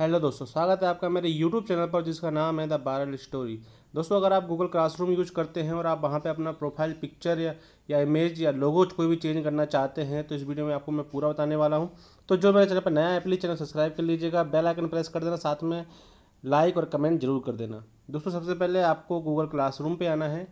hello दोस्तों स्वागत है आपका मेरे यूट्यूब चैनल पर जिसका नाम है द बारल स्टोरी दोस्तों अगर आप गूगल क्लासरूम यूज करते हैं और आप वहाँ पे अपना प्रोफाइल पिक्चर या या इमेज या लोगो कोई भी चेंज करना चाहते हैं तो इस वीडियो में आपको मैं पूरा बताने वाला हूँ तो जो मेरे चैनल पर नया है प्लीज़ चैनल सब्सक्राइब कर लीजिएगा बेल आइकन प्रेस कर देना साथ में लाइक और कमेंट जरूर कर देना दोस्तों सबसे पहले आपको गूगल क्लासरूम पर आना है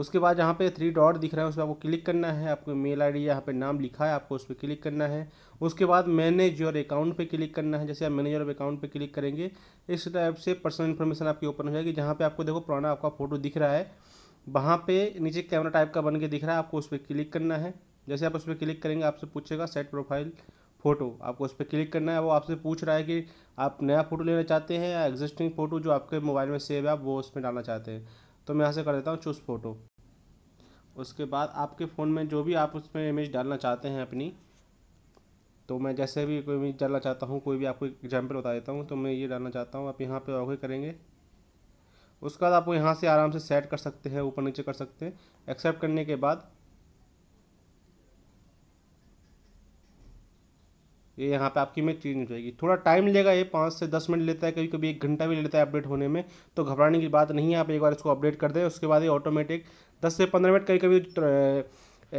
उसके बाद यहाँ पे थ्री डॉट दिख रहा है उस पर आपको क्लिक करना है आपको मेल आईडी यहाँ पर नाम लिखा है आपको उस पर क्लिक करना है उसके बाद मैनेज योर अकाउंट पे क्लिक करना है जैसे आप मैनेज योर अकाउंट पे क्लिक करेंगे इस टाइप से पर्सनल इन्फॉर्मेशन आपकी ओपन हो जाएगी जहाँ पे आपको देखो पुराना आपका फ़ोटो दिख रहा है वहाँ पर नीचे कैमरा टाइप का बन के दिख रहा है आपको उस पर क्लिक करना है जैसे आप उस पर क्लिक करेंगे आपसे पूछेगा सेट प्रोफाइल फ़ोटो आपको उस पर क्लिक करना है वो आपसे पूछ रहा है कि आप नया फ़ोटो लेना चाहते हैं या एग्जिस्टिंग फ़ोटो जो आपके मोबाइल में सेव है आप वो उसमें डालना चाहते हैं तो मैं यहाँ से कर देता हूँ चूज़ फ़ोटो उसके बाद आपके फ़ोन में जो भी आप उसमें इमेज डालना चाहते हैं अपनी तो मैं जैसे भी कोई इमेज डालना चाहता हूँ कोई भी आपको एग्जाम्पल बता देता हूँ तो मैं ये डालना चाहता हूँ आप यहाँ पर ओके करेंगे उसके बाद आप यहाँ से आराम से सेट कर सकते हैं ऊपर नीचे कर सकते हैं एक्सेप्ट करने के बाद ये यहाँ पे आपकी में चेंज हो जाएगी थोड़ा टाइम लेगा ये पाँच से दस मिनट लेता है कभी कभी एक घंटा भी लेता है अपडेट होने में तो घबराने की बात नहीं है आप एक बार इसको अपडेट कर दें उसके बाद ये ऑटोमेटिक दस से पंद्रह मिनट कभी कभी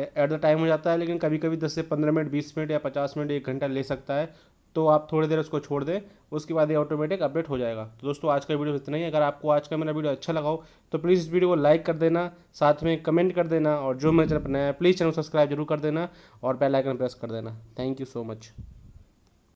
एट द टाइम हो जाता है लेकिन कभी कभी दस से पंद्रह मिनट बीस मिनट या पचास मिनट एक घंटा ले सकता है तो आप थोड़ी देर उसको छोड़ दें उसके बाद ये ऑटोमेटिक अपडेट हो जाएगा तो दोस्तों आज का वीडियो इतना ही अगर आपको आज का मेरा वीडियो अच्छा लगा हो तो प्लीज़ इस वीडियो को लाइक कर देना साथ में कमेंट कर देना और जो मेरे चैनल पर नया है प्लीज़ चैनल सब्सक्राइब जरूर कर देना और बेल आइकन प्रेस कर देना थैंक यू सो मच